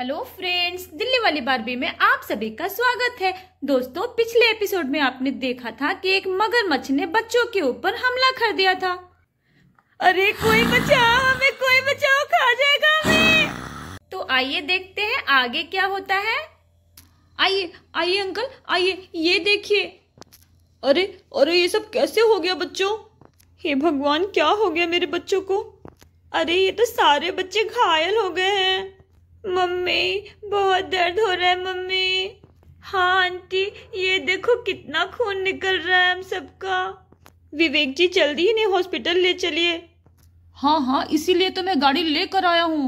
hello friends Delhi वाली Barbie में आप सभी का स्वागत है दोस्तों पिछले एपिसोड में आपने देखा था कि एक मगरमच्छ ने बच्चों के ऊपर हमला कर दिया था अरे कोई बचाओ हमें कोई बचाओ खा जाएगा हमें तो आइए देखते हैं आगे क्या होता है आइए आइए अंकल आइए ये देखिए अरे अरे ये सब कैसे हो गया बच्चों हे भगवान क्या हो गया मेरे बच्चों को अरे ये तो सारे बच्चे घायल हो गए हैं मम्मी बहुत दर्द हो रहा है मम्मी हाँ आंटी ये देखो कितना खून निकल रहा है हम सबका विवेक जी जल्दी ही नहीं हॉस्पिटल ले चलिए हाँ हाँ इसीलिए तो मैं गाड़ी लेकर आया हूँ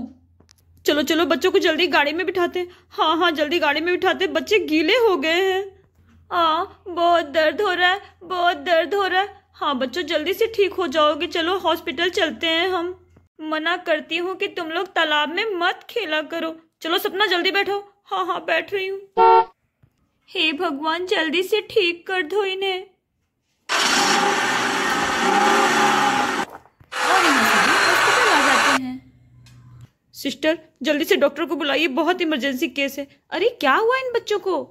चलो चलो बच्चों को जल्दी गाड़ी में बिठाते हाँ हाँ जल्दी गाड़ी में बिठाते बच्चे गीले हो गए हैं हाँ बहुत दर्द हो रहा है बहुत दर्द हो रहा है हाँ बच्चों जल्दी से ठीक हो जाओगे चलो हॉस्पिटल चलते हैं हम मना करती हूँ कि तुम लोग तालाब में मत खेला करो चलो सपना जल्दी बैठो हाँ हाँ बैठ रही हूँ हे भगवान जल्दी से ठीक कर दो इन्हें सिस्टर जल्दी से डॉक्टर को बुलाइए बहुत इमरजेंसी केस है अरे क्या हुआ इन बच्चों को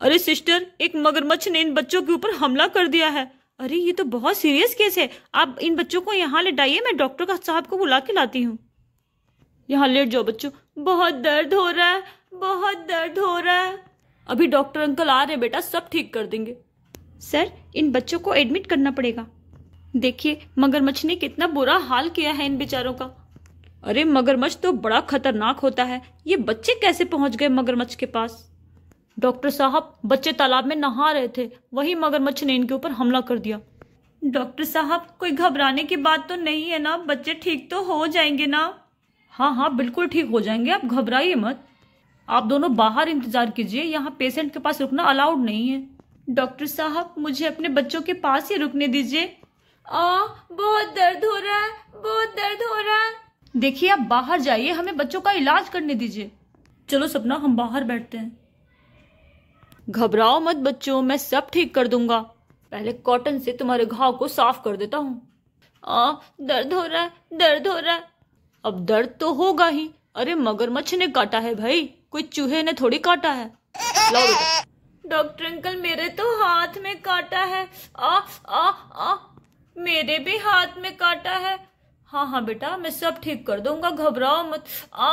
अरे सिस्टर एक मगरमच्छ ने इन बच्चों के ऊपर हमला कर दिया है अरे ये तो बहुत सीरियस केस है आप इन बच्चों को यहाँ ले डाइए मैं डॉक्टर का साहब को बुला के लाती हूँ यहाँ लेट जाओ बच्चों बहुत दर्द हो रहा है बहुत दर्द हो रहा है अभी डॉक्टर अंकल आ रहे बेटा सब ठीक कर देंगे सर इन बच्चों को एडमिट करना पड़ेगा देखिए मगरमच्छ ने कितना बुरा हाल किया है इन बेचारों का अरे मगरमच्छ तो बड़ा खतरनाक होता है ये बच्चे कैसे पहुंच गए मगरमच्छ के पास डॉक्टर साहब बच्चे तालाब में नहा रहे थे वही मगरमच्छ ने इनके ऊपर हमला कर दिया डॉक्टर साहब कोई घबराने की बात तो नहीं है ना बच्चे ठीक तो हो जाएंगे ना हाँ हाँ बिल्कुल ठीक हो जाएंगे आप घबराइए मत आप दोनों बाहर इंतजार कीजिए यहाँ पेशेंट के पास रुकना अलाउड नहीं है डॉक्टर साहब मुझे अपने बच्चों के पास ही रुकने दीजिए आ बहुत दर्द हो रहा है बहुत दर्द हो रहा है देखिए आप बाहर जाइए हमें बच्चों का इलाज करने दीजिए चलो सपना हम बाहर बैठते हैं घबराओ मत बच्चों मैं सब ठीक कर दूंगा पहले कॉटन से तुम्हारे घाव को साफ कर देता हूँ आ हाँ, दर्द हो रहा है दर्द हो रहा है अब दर्द तो होगा ही अरे मगरमच्छ ने काटा है भाई कोई चूहे ने थोड़ी काटा है डॉक्टर अंकल मेरे तो हाथ में काटा है आ आ आ मेरे भी हाथ में काटा है हाँ हाँ बेटा मैं सब ठीक कर दूंगा घबराओ मत आ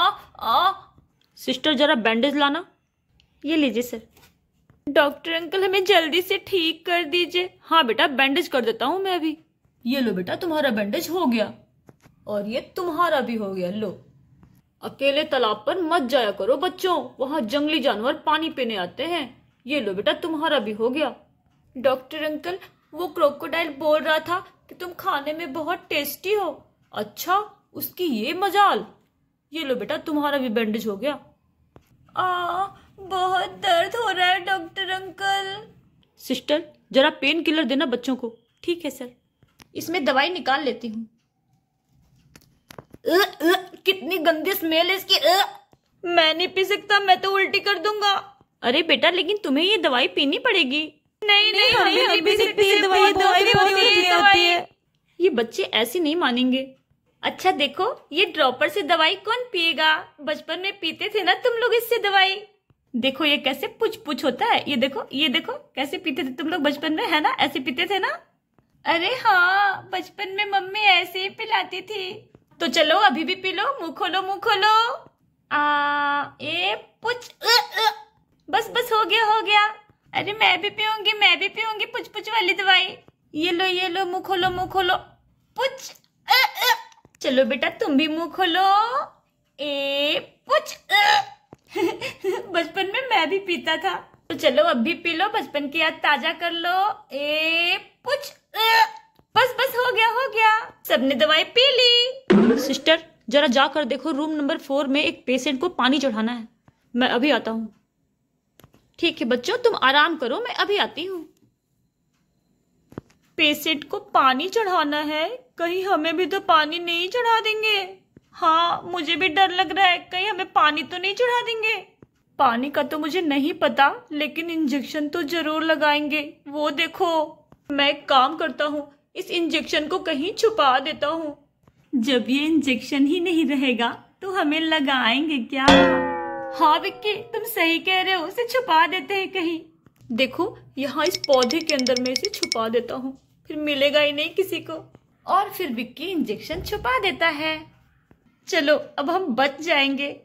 आ सिस्टर जरा बैंडेज लाना ये लीजिए सर डॉक्टर अंकल हमें जल्दी से ठीक कर दीजिए हाँ बेटा बैंडेज कर देता हूँ मैं अभी ये लो बेटा तुम्हारा बैंडेज हो गया और ये तुम्हारा भी हो गया लो अकेले तालाब पर मत जाया करो बच्चों वहाँ जंगली जानवर पानी पीने आते हैं ये लो बेटा तुम्हारा भी हो गया डॉक्टर अंकल वो क्रोकोडाइल बोल रहा था कि तुम खाने में बहुत टेस्टी हो अच्छा उसकी ये मजाल ये लो बेटा तुम्हारा भी बैंडेज हो गया आ बहुत दर्द हो रहा है डॉक्टर अंकल सिस्टर जरा पेन किलर देना बच्चों को ठीक है सर इसमें दवाई निकाल लेती हूँ कितनी गंदी स्मेल है इसकी आ, मैं नहीं पी सकता मैं तो उल्टी कर दूंगा अरे बेटा लेकिन तुम्हें ये दवाई पीनी पड़ेगी नहीं नहीं, हमें नहीं पी सकती ये दवाई दवाई बहुत होती है ये बच्चे ऐसे नहीं मानेंगे अच्छा देखो ये ड्रॉपर से दवाई कौन पिएगा बचपन में पीते थे ना तुम लोग इससे दवाई देखो ये कैसे पुछ पुछ होता है ये देखो ये देखो कैसे पीते थे तुम लोग बचपन में है ना ऐसे पीते थे ना अरे हाँ बचपन में मम्मी ऐसे ही पिलाती थी तो चलो अभी भी पी लो मुंह खोलो मुंह खोलो आ ए पुछ अ, अ, बस बस हो गया हो गया अरे मैं भी पीऊंगी मैं भी पीऊंगी पुछ पुछ वाली दवाई ये लो ये लो मुंह खोलो मुंह खोलो पुछ अ, चलो बेटा तुम भी मुंह खोलो ए पीता था तो चलो अब भी पी लो बचपन की याद ताजा कर लो ए कुछ बस बस हो गया हो गया सबने दवाई पी ली सिस्टर जरा जाकर देखो रूम नंबर फोर में एक पेशेंट को पानी चढ़ाना है मैं अभी आता हूँ ठीक है बच्चों तुम आराम करो मैं अभी आती हूँ पेशेंट को पानी चढ़ाना है कहीं हमें भी तो पानी नहीं चढ़ा देंगे हाँ मुझे भी डर लग रहा है कहीं हमें पानी तो नहीं चढ़ा देंगे पानी का तो मुझे नहीं पता लेकिन इंजेक्शन तो जरूर लगाएंगे वो देखो मैं एक काम करता हूँ इस इंजेक्शन को कहीं छुपा देता हूँ जब ये इंजेक्शन ही नहीं रहेगा तो हमें लगाएंगे क्या हाँ विक्की तुम सही कह रहे हो इसे छुपा देते हैं कहीं देखो यहाँ इस पौधे के अंदर मैं इसे छुपा देता हूँ फिर मिलेगा ही नहीं किसी को और फिर विक्की इंजेक्शन छुपा देता है चलो अब हम बच जाएंगे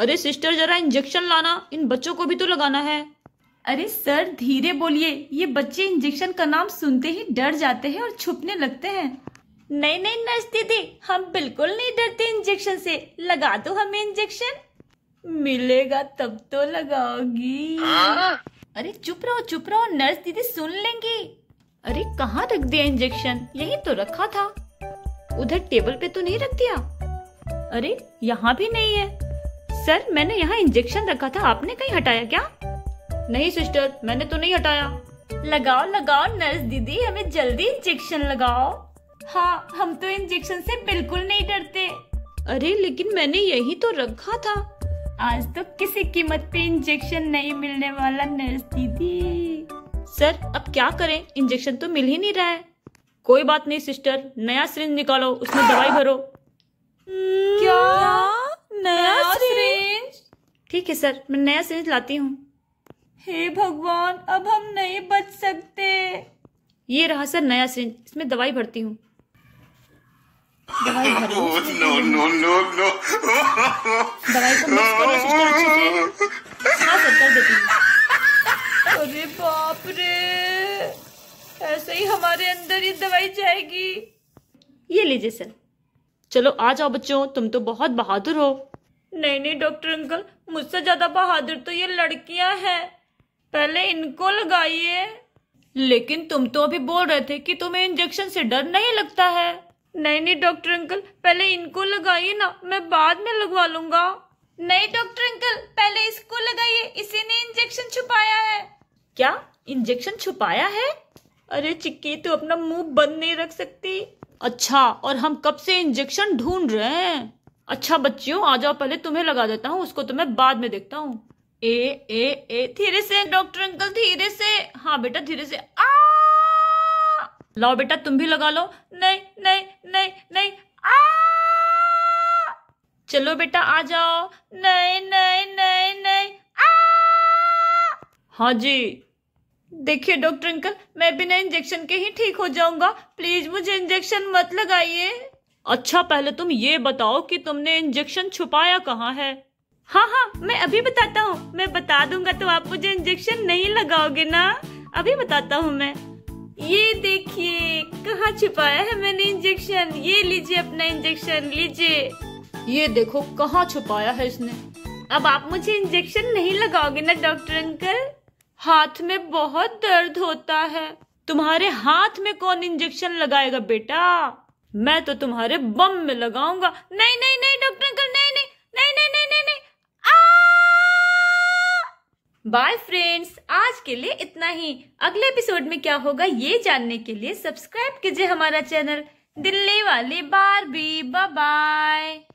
अरे सिस्टर जरा इंजेक्शन लाना इन बच्चों को भी तो लगाना है अरे सर धीरे बोलिए ये बच्चे इंजेक्शन का नाम सुनते ही डर जाते हैं और छुपने लगते हैं नहीं नहीं नर्स दीदी हम बिल्कुल नहीं डरते इंजेक्शन से लगा दो हमें इंजेक्शन मिलेगा तब तो लगाओगी अरे चुप रहो चुप रहो नर्स दीदी सुन लेंगी अरे कहाँ रख दिया इंजेक्शन यही तो रखा था उधर टेबल पे तो नहीं रख दिया अरे यहाँ भी नहीं है सर मैंने यहाँ इंजेक्शन रखा था आपने कहीं हटाया क्या नहीं सिस्टर मैंने तो नहीं हटाया लगाओ लगाओ नर्स दीदी हमें जल्दी इंजेक्शन लगाओ हाँ हम तो इंजेक्शन से बिल्कुल नहीं डरते अरे लेकिन मैंने यही तो रखा था आज तो किसी कीमत पे इंजेक्शन नहीं मिलने वाला नर्स दीदी सर अब क्या करें इंजेक्शन तो मिल ही नहीं रहा है कोई बात नहीं सिस्टर नया सिरिंज निकालो उसमें दवाई भरो क्या नया, नया सिरिंज ठीक है सर मैं नया सीरीज लाती हूँ हे भगवान अब हम नहीं बच सकते ये रहा सर नया सीरीज इसमें दवाई भरती हूँ हूँ अरे बाप रे ऐसे ही हमारे अंदर ही दवाई जाएगी ये लीजिए सर चलो आ जाओ बच्चों तुम तो बहुत बहादुर हो नहीं नहीं डॉक्टर अंकल मुझसे ज़्यादा बहादुर तो ये लड़कियां हैं पहले इनको लगाइए लेकिन तुम तो अभी बोल रहे थे कि तुम्हें इंजेक्शन से डर नहीं लगता है नहीं नहीं डॉक्टर अंकल पहले इनको लगाइए ना मैं बाद में लगवा लूंगा नहीं डॉक्टर अंकल पहले इसको लगाइए इसी ने इंजेक्शन छुपाया है क्या इंजेक्शन छुपाया है अरे चिक्की तू अपना मुंह बंद नहीं रख सकती अच्छा और हम कब से इंजेक्शन ढूंढ रहे हैं अच्छा हूँ आ जाओ पहले तुम्हें लगा देता हूँ उसको तो मैं बाद में देखता हूँ ए ए ए धीरे से डॉक्टर अंकल धीरे से हाँ बेटा धीरे से आ लाओ बेटा तुम भी लगा लो नहीं नहीं नहीं नहीं आ चलो बेटा आ जाओ नहीं नहीं नहीं नहीं आ हाँ जी देखिए डॉक्टर अंकल मैं बिना इंजेक्शन के ही ठीक हो जाऊंगा प्लीज मुझे इंजेक्शन मत लगाइए अच्छा पहले तुम ये बताओ कि तुमने इंजेक्शन छुपाया कहाँ है हाँ हाँ मैं अभी बताता हूँ मैं बता दूंगा तो आप मुझे इंजेक्शन नहीं लगाओगे ना अभी बताता हूँ मैं ये देखिए कहाँ छुपाया है मैंने इंजेक्शन ये लीजिए अपना इंजेक्शन लीजिए ये देखो कहाँ छुपाया है इसने अब आप मुझे इंजेक्शन नहीं लगाओगे ना डॉक्टर अंकल हाथ में बहुत दर्द होता है तुम्हारे हाथ में कौन इंजेक्शन लगाएगा बेटा मैं तो तुम्हारे बम में लगाऊंगा नहीं नहीं नहीं डॉक्टर अंकल नहीं नहीं नहीं नहीं नहीं नहीं नहीं बाय फ्रेंड्स आज के लिए इतना ही अगले एपिसोड में क्या होगा ये जानने के लिए सब्सक्राइब कीजिए हमारा चैनल दिल्ली वाली बार बी बाय